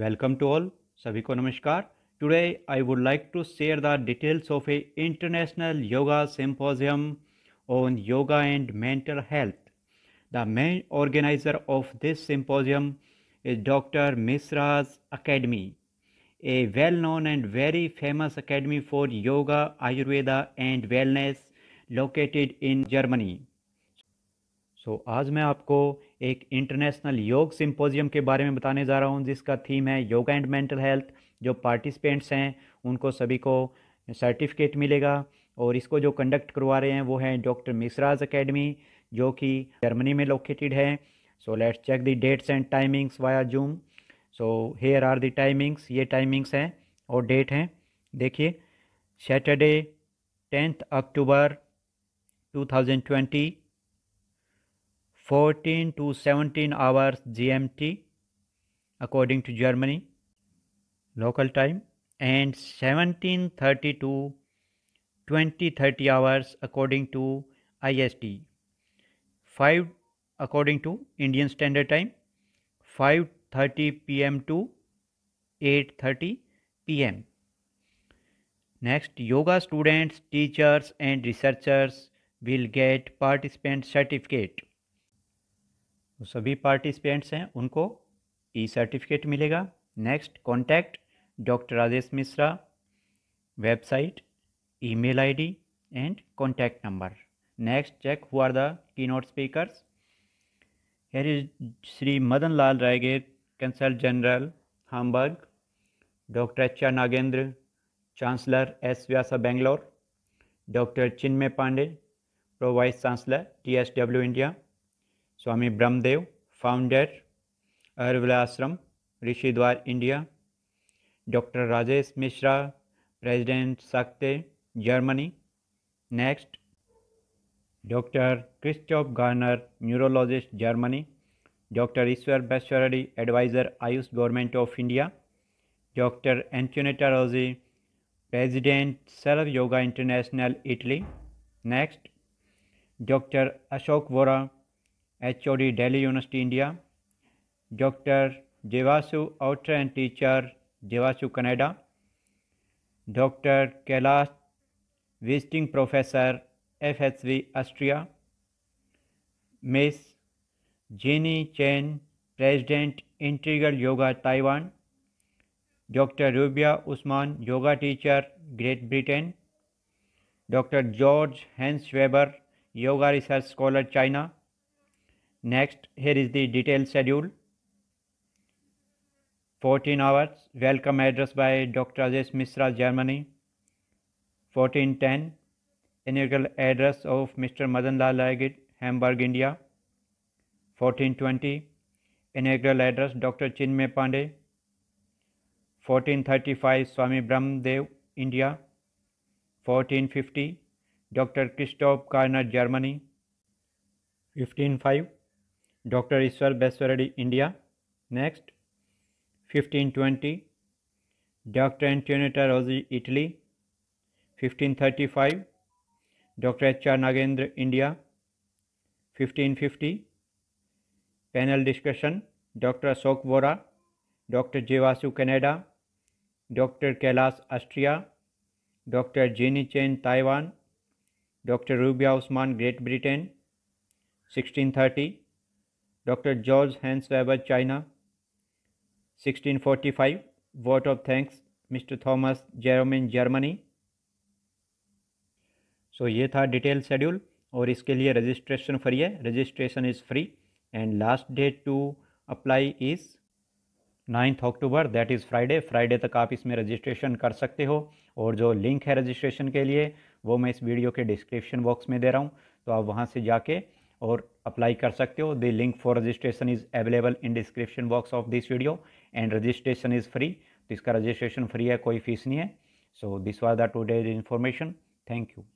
Welcome to all सभी को नमस्कार today I would like to share the details of a international yoga symposium on yoga and mental health the main organizer of this symposium is doctor Mishra's academy a well known and very famous academy for yoga Ayurveda and wellness located in Germany so आज मैं आपको एक international योग symposium के बारे में बताने जा रहा हूँ जिसका थीम है योगा एंड मेंटल हेल्थ जो पार्टिसिपेंट्स हैं उनको सभी को सर्टिफिकेट मिलेगा और इसको जो कंडक्ट करवा रहे हैं वो हैं डॉक्टर मिश्राज अकेडमी जो कि जर्मनी में लोकेटेड है so let's check the dates and timings via Zoom so here are the timings ये टाइमिंग्स हैं और डेट हैं देखिए Saturday tenth October to 14 to 17 hours GMT according to Germany local time and 17.30 to 20.30 hours according to IST. 5 according to Indian Standard Time 5.30 pm to 8.30 pm. Next, yoga students, teachers and researchers will get participant certificate. सभी participants हैं उनको e certificate मिलेगा next contact doctor Rajesh Mishra website email ID and contact number next check who are the key note speaker here is Shri Madan Lal Raigar consul general Hamburg doctor H R Nagendra chancellor S Vyasa Bangalore doctor Chinmay Pandey pro vice chancellor T S W India Swami Brahmdev founder ashram Rishidwar India doctor Rajesh Mishra president सकते Germany next doctor Christophe Garner neurologist Germany doctor Ishwar Basavaraddi adviser AYUSH government of India doctor Antonietta Rosi president self yoga international Italy next doctor Ashok Vora H O D Delhi university India doctor Jevasu author and teacher Jevasu Canada doctor Kailash visiting professor F H V Austria miss Jeanie Chan president integral yoga Taiwan doctor Rubia Usman yoga teacher Great Britain doctor George Hans Weber yoga research scholar China Next, here is the detailed schedule. 14 hours, welcome address by Dr. Ajay Mishra, Germany. 1410, inaugural address of Mr. Madan Lal Agit, Hamburg, India. 1420, inaugural address Dr. Chinmay Pandey. 1435, Swami Brahmadev, India. 1450, Dr. Christoph Karner, Germany. 155, doctor Ishwar Basavaraddi India next fifteen twenty doctor Antonietta Rosi Italy fifteen thirty five doctor H R Nagendra India fifteen fifty panel discussion doctor Ashok Vora doctor Jevasu Canada doctor Kailash Austria doctor Jenny Chen Taiwan doctor Rubia Usman Great Britain 1630 doctor George Hans Weber China 1645 vote of thanks mister Thomas Jeromin Germany so ये था detail schedule और इसके लिए registration free है registration is free and last date to apply is ninth October that is Friday Friday तक आप इसमें registration कर सकते हो और जो लिंक है रजिस्ट्रेशन के लिए वो मैं इस वीडियो के डिस्क्रिप्शन बॉक्स में दे रहा हूँ तो आप वहाँ से जाके और अप्लाई कर सकते हो the link for registration is available in description box of this video and registration is free तो इसका रजिस्ट्रेशन फ्री है कोई फीस नहीं है so this was the two days information thank you